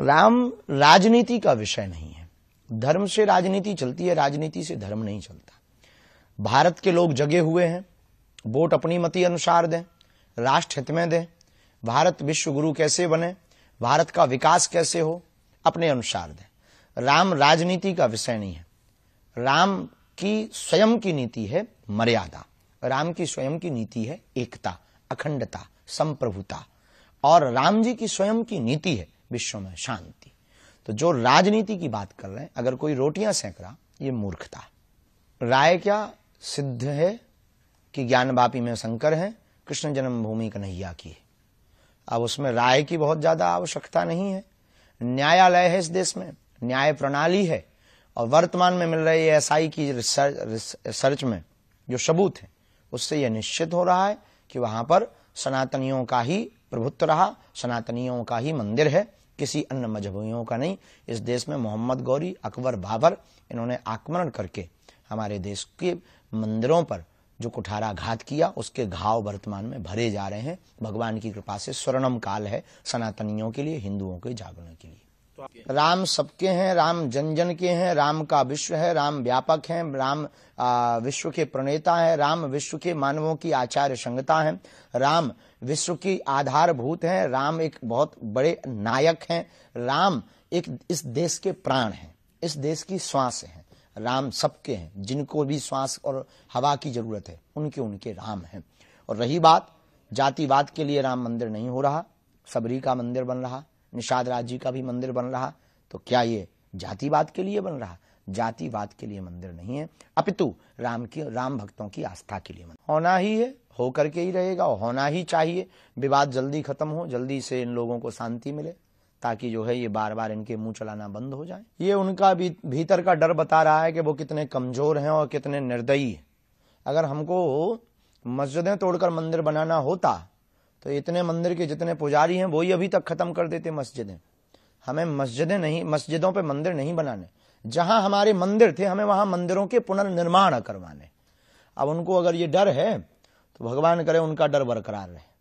राम राजनीति का विषय नहीं है धर्म से राजनीति चलती है राजनीति से धर्म नहीं चलता भारत के लोग जगे हुए हैं वोट अपनी मति अनुसार दें राष्ट्र हित में दें भारत विश्व गुरु कैसे बने भारत का विकास कैसे हो अपने अनुसार दें राम राजनीति का विषय नहीं है राम की स्वयं की नीति है मर्यादा राम की स्वयं की नीति है एकता अखंडता संप्रभुता और राम जी की स्वयं की नीति है विश्व में शांति तो जो राजनीति की बात कर रहे हैं अगर कोई रोटियां सेंक रहा ये मूर्खता राय क्या सिद्ध है कि ज्ञान बापी में शंकर है कृष्ण जन्मभूमि कन्हैया की है अब उसमें राय की बहुत ज्यादा आवश्यकता नहीं है न्यायालय है इस देश में न्याय प्रणाली है और वर्तमान में मिल रही एस आई की रिसर्च में जो सबूत है उससे यह निश्चित हो रहा है कि वहां पर सनातनियों का ही प्रभुत्व रहा सनातनियों का ही मंदिर है किसी अन्य मजहबियों का नहीं इस देश में मोहम्मद गौरी अकबर बाबर इन्होंने आक्रमण करके हमारे देश के मंदिरों पर जो कुठाराघात किया उसके घाव वर्तमान में भरे जा रहे हैं भगवान की कृपा से स्वर्णम काल है सनातनियों के लिए हिंदुओं के जागरण के लिए राम सबके हैं राम जन जन के हैं राम का विश्व है राम व्यापक है राम आ, विश्व के प्रणेता है राम विश्व के मानवों की आचार्य संगता है राम विश्व की आधारभूत है राम एक बहुत बड़े नायक हैं राम एक इस देश के प्राण हैं इस देश की श्वास हैं राम सबके हैं जिनको भी श्वास और हवा की जरूरत है उनके उनके राम हैं और रही बात जातिवाद के लिए राम मंदिर नहीं हो रहा सबरी का मंदिर बन रहा निषाद राज जी का भी मंदिर बन रहा तो क्या ये जातिवाद के लिए बन रहा जातिवाद के लिए मंदिर नहीं है अपितु राम की राम भक्तों की आस्था के लिए मंदिर होना ही है होकर के ही रहेगा और होना ही चाहिए विवाद जल्दी खत्म हो जल्दी से इन लोगों को शांति मिले ताकि जो है ये बार बार इनके मुंह चलाना बंद हो जाए ये उनका भी भीतर का डर बता रहा है कि वो कितने कमजोर हैं और कितने निर्दयी हैं अगर हमको मस्जिदें तोड़कर मंदिर बनाना होता तो इतने मंदिर के जितने पुजारी हैं वही अभी तक ख़त्म कर देते मस्जिदें हमें मस्जिदें नहीं मस्जिदों पे मंदिर नहीं बनाने जहां हमारे मंदिर थे हमें वहां मंदिरों के पुनर्निर्माण करवाने अब उनको अगर ये डर है तो भगवान करे उनका डर बरकरार रहे